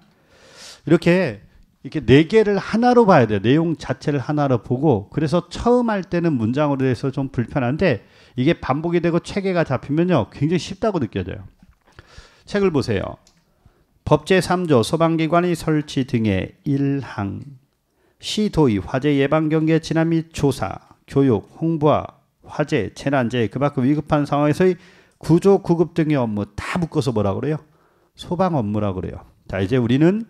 이렇게 이렇게 네 개를 하나로 봐야 돼요. 내용 자체를 하나로 보고 그래서 처음 할 때는 문장으로 돼서 좀 불편한데 이게 반복이 되고 체계가 잡히면요 굉장히 쉽다고 느껴져요. 책을 보세요. 법제 3조 소방기관의 설치 등의 일항 시도의 화재 예방 경계 진압 및 조사, 교육, 홍보와 화재, 재난재 그만큼 위급한 상황에서의 구조 구급 등의 업무 다 묶어서 뭐라 그래요? 소방 업무라 그래요. 자 이제 우리는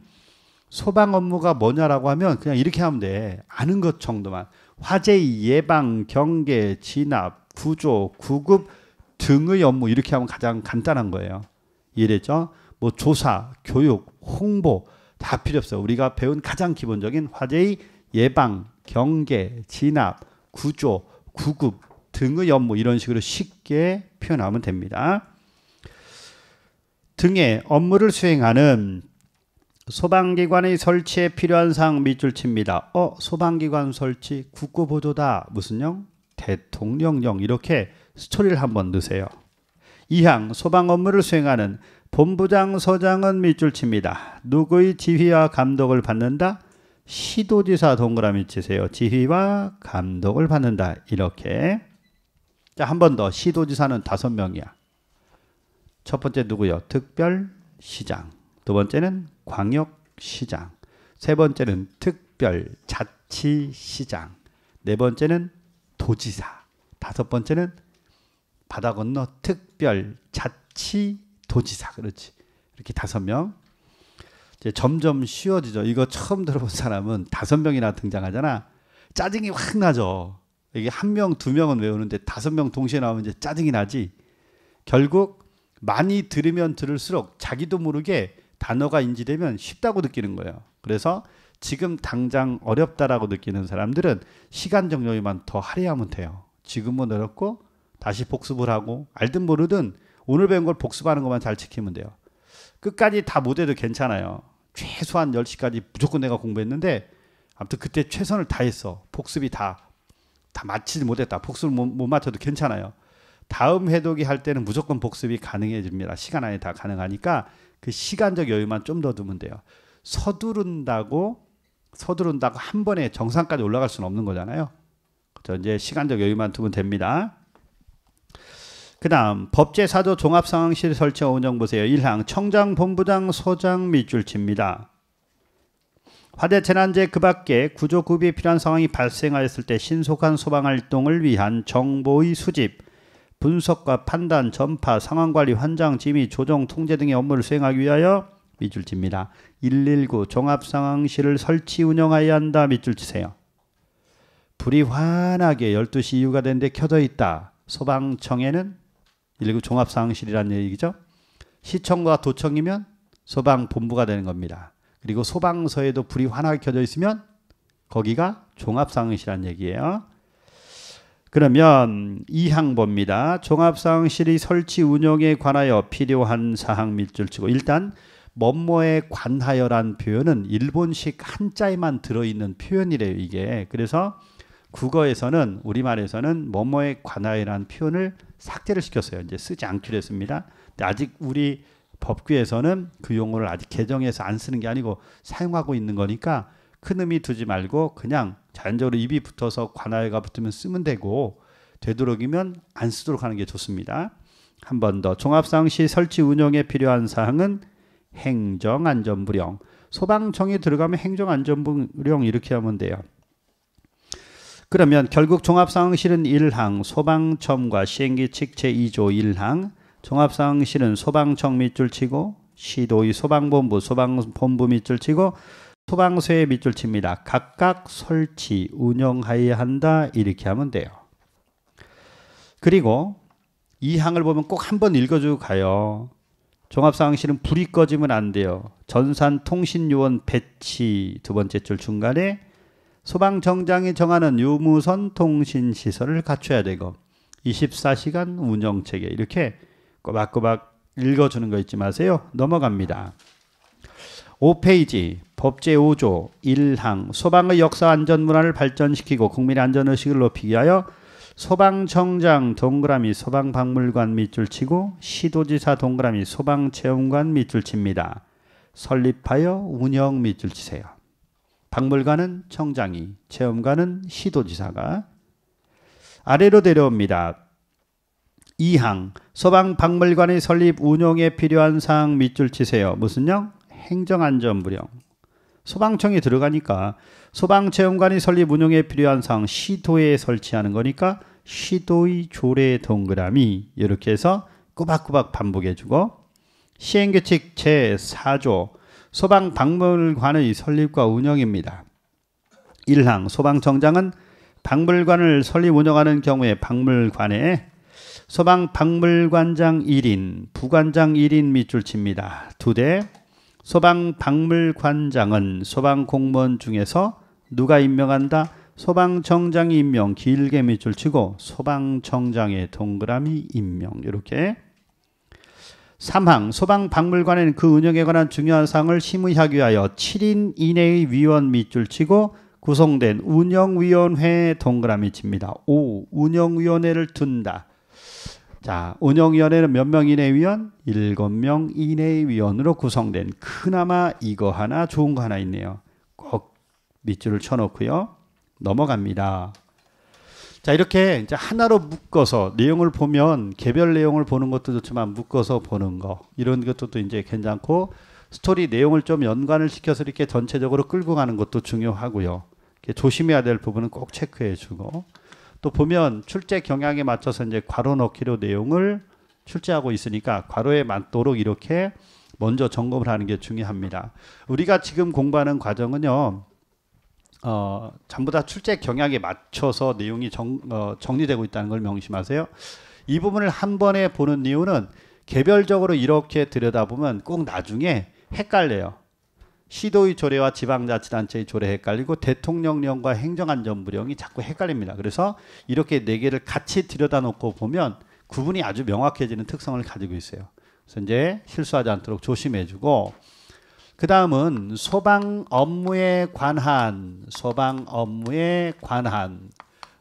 소방 업무가 뭐냐라고 하면 그냥 이렇게 하면 돼. 아는 것 정도만. 화재 예방, 경계, 진압, 구조, 구급 등의 업무 이렇게 하면 가장 간단한 거예요. 이해됐죠? 뭐 조사, 교육, 홍보 다 필요 없어요. 우리가 배운 가장 기본적인 화재의 예방, 경계, 진압, 구조, 구급 등의 업무 이런 식으로 쉽게 표현하면 됩니다. 등의 업무를 수행하는 소방기관의 설치에 필요한 사항 밑줄 칩니다. 어, 소방기관 설치 국고보조다. 무슨 영? 대통령령 이렇게 스토리를 한번 넣으세요. 2항 소방 업무를 수행하는 본부장 서장은 밑줄 칩니다. 누구의 지휘와 감독을 받는다? 시도지사 동그라미 치세요. 지휘와 감독을 받는다. 이렇게. 자, 한 번 더. 시도지사는 다섯 명이야. 첫 번째 누구요? 특별시장. 두 번째는 광역시장. 세 번째는 특별자치시장. 네 번째는 도지사. 다섯 번째는 바다 건너 특별자치 도지사 그렇지 이렇게 다섯 명 이제 점점 쉬워지죠. 이거 처음 들어본 사람은 다섯 명이나 등장하잖아. 짜증이 확 나죠. 이게 한 명, 두 명은 외우는데 다섯 명 동시에 나오면 이제 짜증이 나지. 결국 많이 들으면 들을수록 자기도 모르게 단어가 인지되면 쉽다고 느끼는 거예요. 그래서 지금 당장 어렵다라고 느끼는 사람들은 시간 정렬만 더 할애하면 돼요. 지금은 어렵고 다시 복습을 하고 알든 모르든 오늘 배운 걸 복습하는 것만 잘 지키면 돼요. 끝까지 다 못해도 괜찮아요. 최소한 10시까지 무조건 내가 공부했는데 아무튼 그때 최선을 다했어. 복습이 다 다 마치지 못했다. 복습을 못, 못 맞춰도 괜찮아요. 다음 해독이 할 때는 무조건 복습이 가능해집니다. 시간 안에 다 가능하니까 그 시간적 여유만 좀 더 두면 돼요. 서두른다고 서두른다고 한 번에 정상까지 올라갈 수는 없는 거잖아요. 그죠? 이제 시간적 여유만 두면 됩니다. 그 다음 법제사조 종합상황실 설치 운영 보세요. 1항 청장, 본부장, 소장 밑줄 칩니다. 화재 재난재 그 밖에 구조 구비에 필요한 상황이 발생하였을 때 신속한 소방활동을 위한 정보의 수집, 분석과 판단, 전파, 상황관리, 환장, 지미, 조정, 통제 등의 업무를 수행하기 위하여 밑줄 칩니다. 119 종합상황실을 설치 운영하여야 한다 밑줄 치세요. 불이 환하게 12시 이후가 된 데 켜져 있다. 소방청에는 119 종합상황실이라는 얘기죠. 시청과 도청이면 소방본부가 되는 겁니다. 그리고 소방서에도 불이 환하게 켜져 있으면 거기가 종합상황실이라는 얘기예요. 그러면 이항보입니다. 종합상황실이 설치 운영에 관하여 필요한 사항 밑줄 치고 일단 뭐뭐에 관하여란 표현은 일본식 한자에만 들어있는 표현이래요. 이게 그래서 국어에서는 우리말에서는 뭐뭐에 관하여라는 표현을 삭제를 시켰어요. 이제 쓰지 않기로 했습니다. 근데 아직 우리 법규에서는 그 용어를 아직 개정해서 안 쓰는 게 아니고 사용하고 있는 거니까 큰 의미 두지 말고 그냥 자연적으로 입이 붙어서 관하여가 붙으면 쓰면 되고 되도록이면 안 쓰도록 하는 게 좋습니다. 한 번 더 종합상시 설치 운영에 필요한 사항은 행정안전부령 소방청이 들어가면 행정안전부령 이렇게 하면 돼요. 그러면 결국 종합상황실은 1항, 소방청과 시행규칙 제2조 1항, 종합상황실은 소방청 밑줄 치고 시도의 소방본부, 소방본부 밑줄 치고 소방서의 밑줄 칩니다. 각각 설치, 운영하여야 한다 이렇게 하면 돼요. 그리고 이 항을 보면 꼭 한번 읽어주고 가요. 종합상황실은 불이 꺼지면 안 돼요. 전산 통신요원 배치 두 번째 줄 중간에 소방청장이 정하는 유무선 통신 시설을 갖춰야 되고 24시간 운영 체계 이렇게 꼬박꼬박 읽어주는 거 잊지 마세요. 넘어갑니다. 5페이지 법제 5조 1항 소방의 역사 안전 문화를 발전시키고 국민의 안전 의식을 높이기 위하여 소방청장 동그라미 소방박물관 밑줄 치고 시도지사 동그라미 소방체험관 밑줄 칩니다. 설립하여 운영 밑줄 치세요. 박물관은 청장이, 체험관은 시도지사가 아래로 내려옵니다. 2항 소방박물관의 설립 운영에 필요한 사항 밑줄 치세요. 무슨 영? 행정안전부령. 소방청이 들어가니까 소방체험관이 설립 운영에 필요한 사항 시도에 설치하는 거니까 시도의 조례 동그라미 이렇게 해서 꼬박꼬박 반복해주고 시행규칙 제4조 소방박물관의 설립과 운영입니다. 1항 소방청장은 박물관을 설립 운영하는 경우에 박물관에 소방박물관장 1인, 부관장 1인 밑줄 칩니다. 2대 소방박물관장은 소방공무원 중에서 누가 임명한다? 소방청장이 임명 길게 밑줄 치고 소방청장의 동그라미 임명 이렇게 3항 소방박물관에는 그 운영에 관한 중요한 사항을 심의하기 위하여 7인 이내의 위원 밑줄 치고 구성된 운영위원회 동그라미 칩니다. 5. 운영위원회를 둔다. 자, 운영위원회는 몇 명 이내 위원? 7명 이내의 위원으로 구성된 그나마 이거 하나 좋은 거 하나 있네요. 꼭 밑줄을 쳐놓고요. 넘어갑니다. 자, 이렇게 이제 하나로 묶어서 내용을 보면 개별 내용을 보는 것도 좋지만 묶어서 보는 거 이런 것도 또 이제 괜찮고 스토리 내용을 좀 연관을 시켜서 이렇게 전체적으로 끌고 가는 것도 중요하고요. 조심해야 될 부분은 꼭 체크해 주고 또 보면 출제 경향에 맞춰서 이제 괄호 넣기로 내용을 출제하고 있으니까 괄호에 맞도록 이렇게 먼저 점검을 하는 게 중요합니다. 우리가 지금 공부하는 과정은요. 어, 전부 다 출제 경향에 맞춰서 내용이 정, 어, 정리되고 있다는 걸 명심하세요. 이 부분을 한 번에 보는 이유는 개별적으로 이렇게 들여다보면 꼭 나중에 헷갈려요. 시도의 조례와 지방자치단체의 조례 헷갈리고 대통령령과 행정안전부령이 자꾸 헷갈립니다. 그래서 이렇게 네 개를 같이 들여다놓고 보면 구분이 아주 명확해지는 특성을 가지고 있어요. 그래서 이제 실수하지 않도록 조심해주고 그 다음은 소방 업무에 관한, 소방 업무에 관한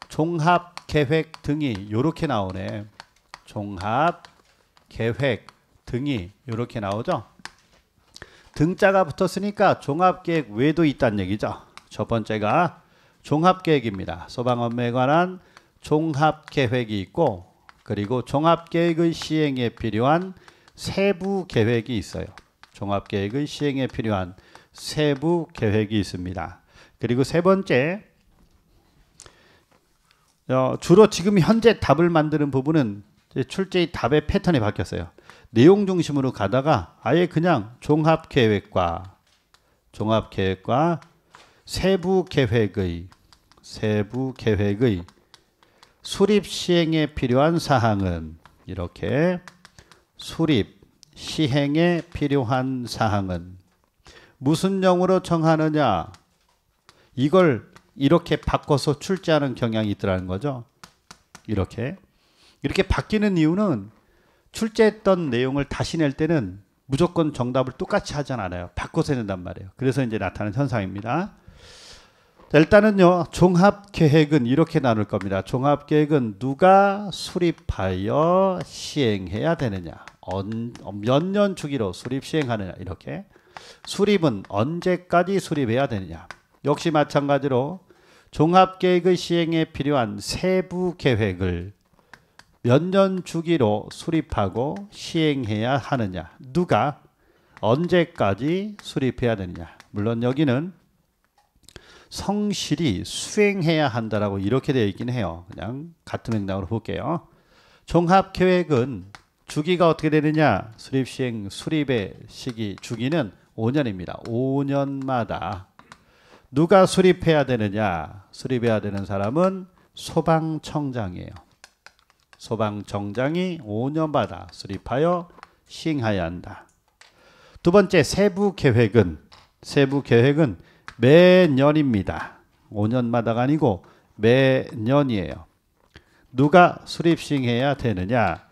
종합 계획 등이 이렇게 나오네. 종합 계획 등이 이렇게 나오죠. 등자가 붙었으니까 종합계획 외도 있다는 얘기죠. 첫 번째가 종합계획입니다. 소방 업무에 관한 종합계획이 있고 그리고 종합계획의 시행에 필요한 세부 계획이 있어요. 종합계획의 시행에 필요한 세부 계획이 있습니다. 그리고 세 번째 어, 주로 지금 현재 답을 만드는 부분은 출제의 답의 패턴이 바뀌었어요. 내용 중심으로 가다가 아예 그냥 종합 계획과 종합 계획과 세부 계획의 세부 계획의 수립 시행에 필요한 사항은 이렇게 수립 시행에 필요한 사항은 무슨 영으로 정하느냐 이걸 이렇게 바꿔서 출제하는 경향이 있더라는 거죠. 이렇게 이렇게 바뀌는 이유는 출제했던 내용을 다시 낼 때는 무조건 정답을 똑같이 하진 않아요. 바꿔서 낸단 말이에요. 그래서 이제 나타나는 현상입니다. 일단은요. 종합계획은 이렇게 나눌 겁니다. 종합계획은 누가 수립하여 시행해야 되느냐. 어, 몇년 주기로 수립 시행하느냐 이렇게 수립은 언제까지 수립해야 되느냐 역시 마찬가지로 종합계획의 시행에 필요한 세부 계획을 몇 년 주기로 수립하고 시행해야 하느냐 누가 언제까지 수립해야 되느냐 물론 여기는 성실히 수행해야 한다라고 이렇게 되어 있긴 해요 그냥 같은 맥락으로 볼게요 종합계획은 주기가 어떻게 되느냐? 수립 시행 수립의 시기 주기는 5년입니다. 5년마다 누가 수립해야 되느냐? 수립해야 되는 사람은 소방청장이에요. 소방청장이 5년마다 수립하여 시행하여야 한다. 두 번째 세부 계획은 세부 계획은 매년입니다. 5년마다가 아니고 매년이에요. 누가 수립 시행해야 되느냐?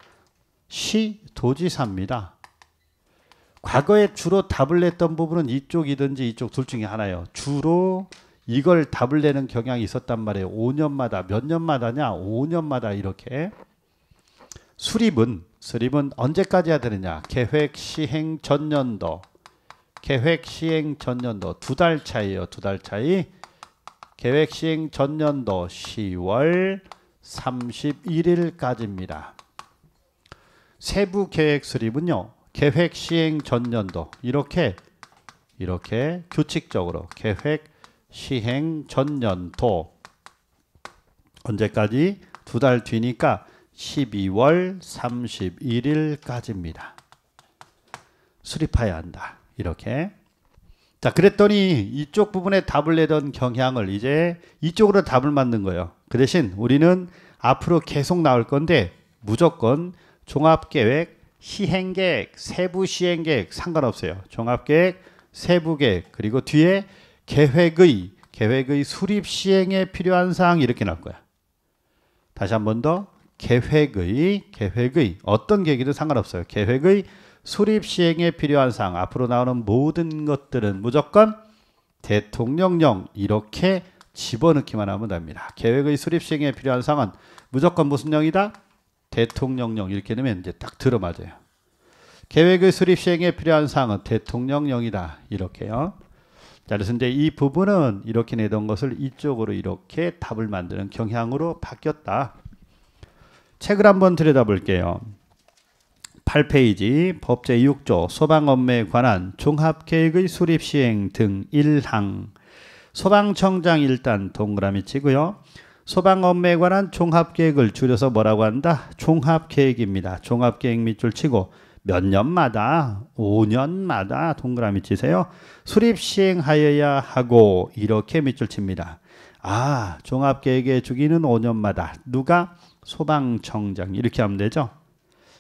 시 도지사입니다. 과거에 주로 답을 냈던 부분은 이쪽이든지 이쪽 둘 중에 하나예요. 주로 이걸 답을 내는 경향이 있었단 말이에요. 5년마다 몇 년마다냐? 5년마다 이렇게 수립은 수립은 언제까지 해야 되느냐? 계획 시행 전년도 계획 시행 전년도 두 달 차이에요. 두 달 차이 계획 시행 전년도 10월 31일까지입니다. 세부 계획 수립은요. 계획 시행 전년도 이렇게 이렇게 규칙적으로 계획 시행 전년도 언제까지 두 달 뒤니까 12월 31일까지입니다. 수립해야 한다. 이렇게. 자, 그랬더니 이쪽 부분에 답을 내던 경향을 이제 이쪽으로 답을 맞는 거예요. 그 대신 우리는 앞으로 계속 나올 건데 무조건 종합계획, 시행계획, 세부시행계획 상관없어요. 종합계획, 세부계획 그리고 뒤에 계획의 계획의 수립 시행에 필요한 사항 이렇게 나올 거야. 다시 한번더 계획의 계획의 어떤 계획이든 상관없어요. 계획의 수립 시행에 필요한 사항 앞으로 나오는 모든 것들은 무조건 대통령령 이렇게 집어넣기만 하면 됩니다. 계획의 수립 시행에 필요한 사항은 무조건 무슨 영이다? 대통령령 이렇게 되면 이제 딱 들어맞아요. 계획의 수립 시행에 필요한 사항은 대통령령이다. 이렇게요. 자, 그래서 이제 이 부분은 이렇게 내던 것을 이쪽으로 이렇게 답을 만드는 경향으로 바뀌었다. 책을 한번 들여다볼게요. 8페이지 법 제6조 소방업무에 관한 종합계획의 수립 시행 등 1항 소방청장 일단 동그라미 치고요. 소방 업무에 관한 종합 계획을 줄여서 뭐라고 한다? 종합 계획입니다. 종합 계획 밑줄 치고 몇 년마다 5년마다 동그라미 치세요. 수립 시행하여야 하고 이렇게 밑줄 칩니다. 아, 종합 계획의 주기는 5년마다 누가 소방청장 이렇게 하면 되죠.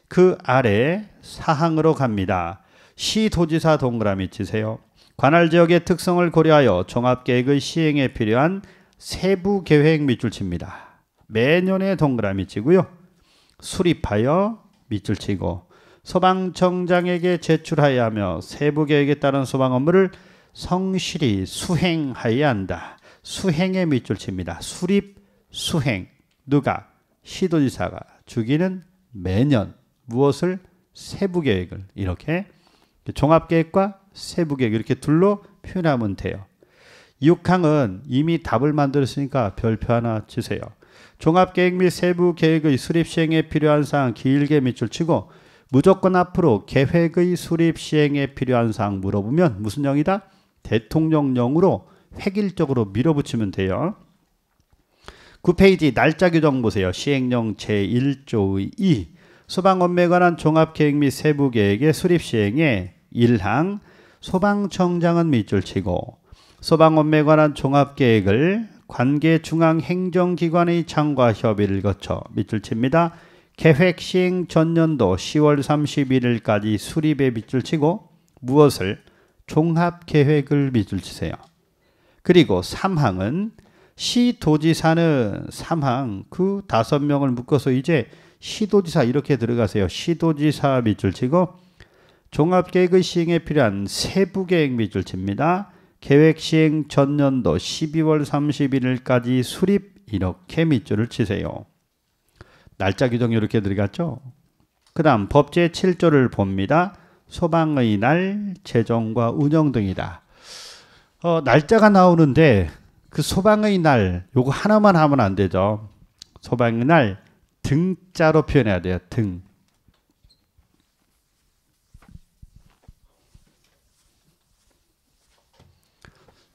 그 아래 사항으로 갑니다. 시도지사 동그라미 치세요. 관할 지역의 특성을 고려하여 종합계획의 시행에 필요한 세부 계획 밑줄 칩니다. 매년에 동그라미 치고요. 수립하여 밑줄 치고 소방청장에게 제출하여 하며 세부 계획에 따른 소방 업무를 성실히 수행하여야 한다. 수행에 밑줄 칩니다. 수립, 수행. 누가? 시도지사가. 주기는 매년. 무엇을? 세부 계획을. 이렇게 종합계획과 세부 계획 이렇게 둘로 표현하면 돼요. 6항은 이미 답을 만들었으니까 별표 하나 치세요. 종합계획 및 세부계획의 수립 시행에 필요한 사항 길게 밑줄 치고 무조건 앞으로 계획의 수립 시행에 필요한 사항 물어보면 무슨 영이다? 대통령령으로 획일적으로 밀어붙이면 돼요. 9페이지 날짜 규정 보세요. 시행령 제1조의 2소방업무 관한 종합계획 및 세부계획의 수립 시행에 1항 소방청장은 밑줄 치고 소방업무에 관한 종합계획을 관계 중앙행정기관의 창과 협의를 거쳐 밑줄 칩니다. 계획 시행 전년도 10월 31일까지 수립에 밑줄 치고 무엇을 종합계획을 밑줄 치세요. 그리고 3항은 시도지사는 3항 그 5명을 묶어서 이제 시도지사 이렇게 들어가세요. 시도지사 밑줄 치고 종합계획의 시행에 필요한 세부계획 밑줄 칩니다. 계획 시행 전년도 12월 31일까지 수립 이렇게 밑줄을 치세요. 날짜 규정 이렇게 들어갔죠. 그 다음 법제 7조를 봅니다. 소방의 날, 재정과 운영 등이다. 어, 날짜가 나오는데 그 소방의 날 요거 하나만 하면 안 되죠. 소방의 날 등자로 표현해야 돼요. 등.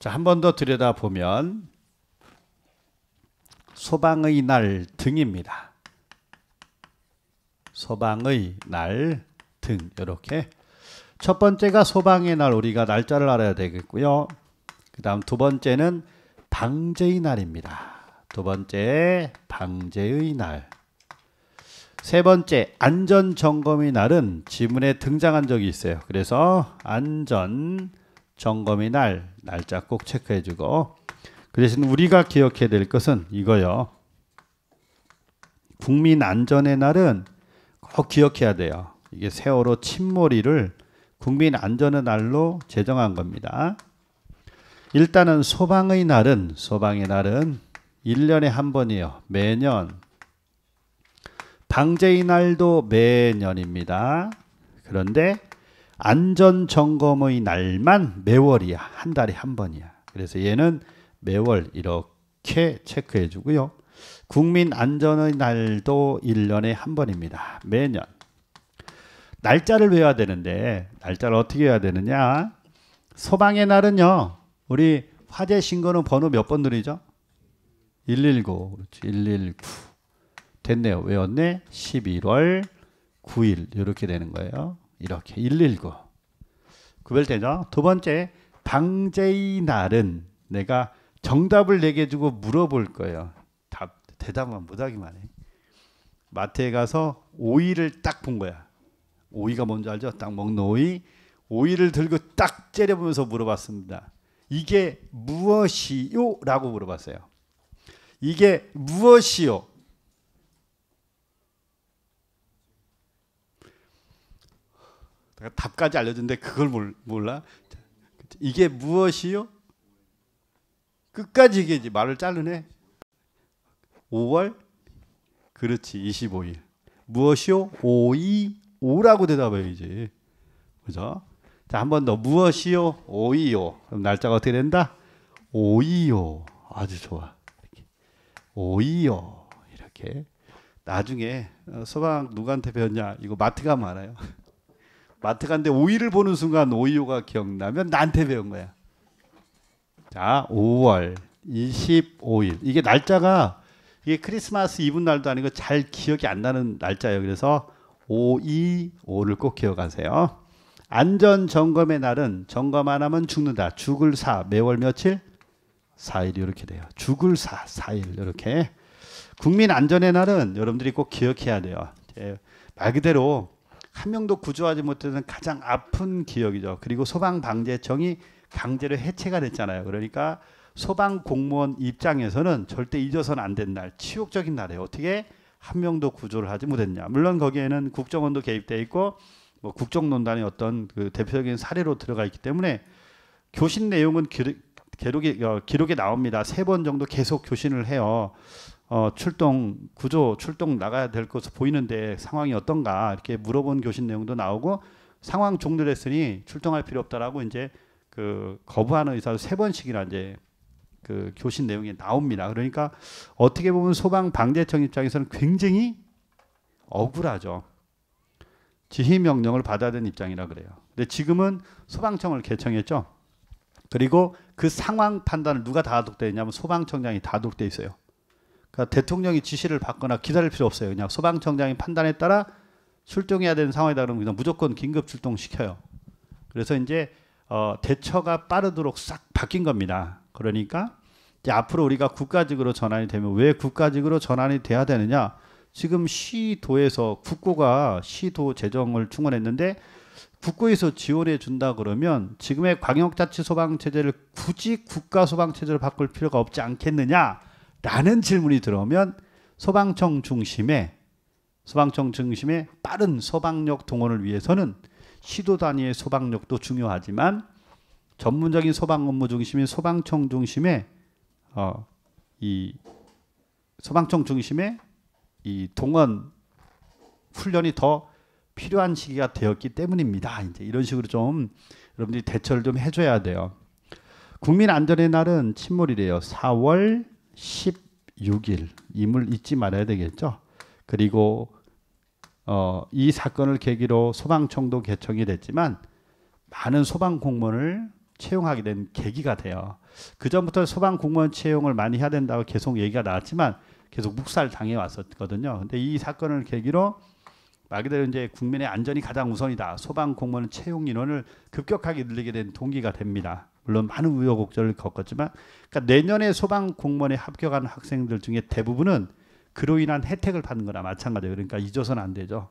자, 한 번 더 들여다보면 소방의 날 등입니다. 소방의 날 등 이렇게 첫 번째가 소방의 날 우리가 날짜를 알아야 되겠고요. 그다음 두 번째는 방제의 날입니다. 두 번째 방제의 날. 세 번째 안전 점검의 날은 지문에 등장한 적이 있어요. 그래서 안전 점검의 날 날짜 꼭 체크해주고 그 대신 우리가 기억해야 될 것은 이거요. 국민 안전의 날은 꼭 기억해야 돼요. 이게 세월호 침몰이를 국민 안전의 날로 제정한 겁니다. 일단은 소방의 날은 소방의 날은 1년에 한 번이요. 에 매년 방제의 날도 매년입니다. 그런데 안전 점검의 날만 매월이야. 한 달에 한 번이야. 그래서 얘는 매월 이렇게 체크해 주고요. 국민 안전의 날도 1년에 한 번입니다. 매년. 날짜를 외워야 되는데 날짜를 어떻게 해야 되느냐? 소방의 날은요. 우리 화재 신고는 번호 몇번 누리죠? 119. 그렇지. 119. 됐네요. 외웠네. 11월 9일 이렇게 되는 거예요. 이렇게 119 구별되죠. 두 번째 방제의 날은 내가 정답을 내게 주고 물어볼 거예요. 답 대답만 못하기만 해. 마트에 가서 오이를 딱 본 거야. 오이가 뭔지 알죠? 딱 먹는 오이. 오이를 들고 딱 째려보면서 물어봤습니다. 이게 무엇이요? 라고 물어봤어요. 이게 무엇이요? 답까지 알려준데 그걸 몰라? 이게 무엇이요? 끝까지 이게 말을 자르네. 5월 그렇지 25일 무엇이요? 오이 오라고 대답해야지. 그죠? 자, 한 번 더. 무엇이요? 오이요. 그럼 날짜가 어떻게 된다? 오이요. 아주 좋아. 이렇게. 오이요. 이렇게. 나중에 서방 어, 누구한테 배웠냐? 이거 마트 가면 아요 마트 갔는데 오이를 보는 순간 오이요가 기억나면 나한테 배운 거야. 자, 5월 25일. 이게 날짜가 이게 크리스마스 이브 날도 아니고 잘 기억이 안 나는 날짜예요. 그래서 525를 꼭 기억하세요. 안전 점검의 날은 점검 안 하면 죽는다. 죽을 사 매월 며칠 4일 이렇게 돼요. 죽을 사 4일 이렇게. 국민 안전의 날은 여러분들이 꼭 기억해야 돼요. 예, 말 그대로 한 명도 구조하지 못해서 가장 아픈 기억이죠. 그리고 소방방재청이 강제로 해체가 됐잖아요. 그러니까 소방 공무원 입장에서는 절대 잊어서는 안 된 날, 치욕적인 날에 어떻게 한 명도 구조를 하지 못했냐. 물론 거기에는 국정원도 개입돼 있고 뭐 국정농단의 어떤 그 대표적인 사례로 들어가 있기 때문에 교신 내용은 기록이 어, 기록에 나옵니다. 세 번 정도 계속 교신을 해요. 어, 출동 구조 출동 나가야 될 것으로 보이는데 상황이 어떤가 이렇게 물어본 교신 내용도 나오고 상황 종료했으니 출동할 필요 없다라고 이제 그 거부하는 의사도 세 번씩이나 이제 그 교신 내용이 나옵니다. 그러니까 어떻게 보면 소방 방재청 입장에서는 굉장히 억울하죠. 지휘 명령을 받아야 되는 입장이라 그래요. 근데 지금은 소방청을 개청했죠. 그리고 그 상황 판단을 누가 다독되어 냐면 소방청장이 다독돼 있어요. 그러니까 대통령이 지시를 받거나 기다릴 필요 없어요. 그냥 소방청장이 판단에 따라 출동해야 되는 상황이다 그러면 그냥 무조건 긴급 출동시켜요. 그래서 이제 어, 대처가 빠르도록 싹 바뀐 겁니다. 그러니까 이제 앞으로 우리가 국가직으로 전환이 되면 왜 국가직으로 전환이 돼야 되느냐? 지금 시도에서 국고가 시도 재정을 충원했는데 국고에서 지원해 준다 그러면 지금의 광역자치 소방 체제를 굳이 국가 소방 체제로 바꿀 필요가 없지 않겠느냐? 라는 질문이 들어오면 소방청 중심에 소방청 중심의 빠른 소방력 동원을 위해서는 시도 단위의 소방력도 중요하지만 전문적인 소방 업무 중심인 소방청 중심의 어, 이 소방청 중심의 이 동원 훈련이 더 필요한 시기가 되었기 때문입니다. 이제 이런 식으로 좀 여러분들이 대처를 좀 해줘야 돼요. 국민 안전의 날은 침몰이래요. 4월 16일 임을 잊지 말아야 되겠죠. 그리고 어, 이 사건을 계기로 소방청도 개청이 됐지만 많은 소방 공무원을 채용하게 된 계기가 돼요. 그 전부터 소방 공무원 채용을 많이 해야 된다고 계속 얘기가 나왔지만 계속 묵살 당해 왔었거든요. 근데 이 사건을 계기로 말 그대로 이제 국민의 안전이 가장 우선이다. 소방 공무원 채용 인원을 급격하게 늘리게 된 동기가 됩니다. 물론 많은 우여곡절을 겪었지만 그러니까 내년에 소방 공무원에 합격한 학생들 중에 대부분은 그로 인한 혜택을 받는 거나 마찬가지예요. 그러니까 잊어서는 안 되죠.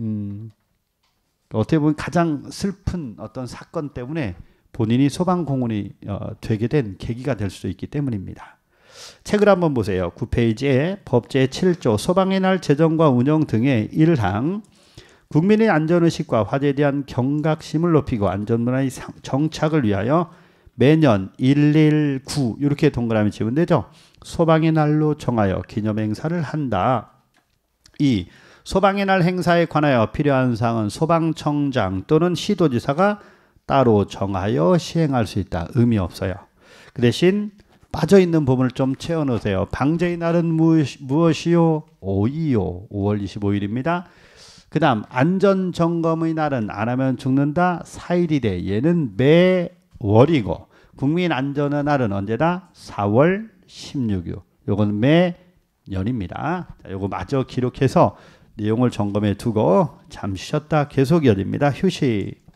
음, 그러니까 어떻게 보면 가장 슬픈 어떤 사건 때문에 본인이 소방공원이 어, 되게 된 계기가 될 수도 있기 때문입니다. 책을 한번 보세요. 9페이지에 법제 7조 소방의 날 재정과 운영 등의 1항 국민의 안전의식과 화재에 대한 경각심을 높이고 안전문화의 정착을 위하여 매년 119 이렇게 동그라미 치면 되죠. 소방의 날로 정하여 기념 행사를 한다. 2. 소방의 날 행사에 관하여 필요한 사항은 소방청장 또는 시도지사가 따로 정하여 시행할 수 있다. 의미 없어요. 그 대신 빠져있는 부분을 좀 채워넣으세요. 방제의 날은 무엇이요? 오이요 5월 25일입니다. 그다음 안전 점검의 날은 안 하면 죽는다. 4일이래. 얘는 매월이고 국민 안전의 날은 언제다? 4월 16일. 요건 매년입니다. 자, 요거 마저 기록해서 내용을 점검해 두고 잠시 쉬었다 계속 열립니다. 휴식.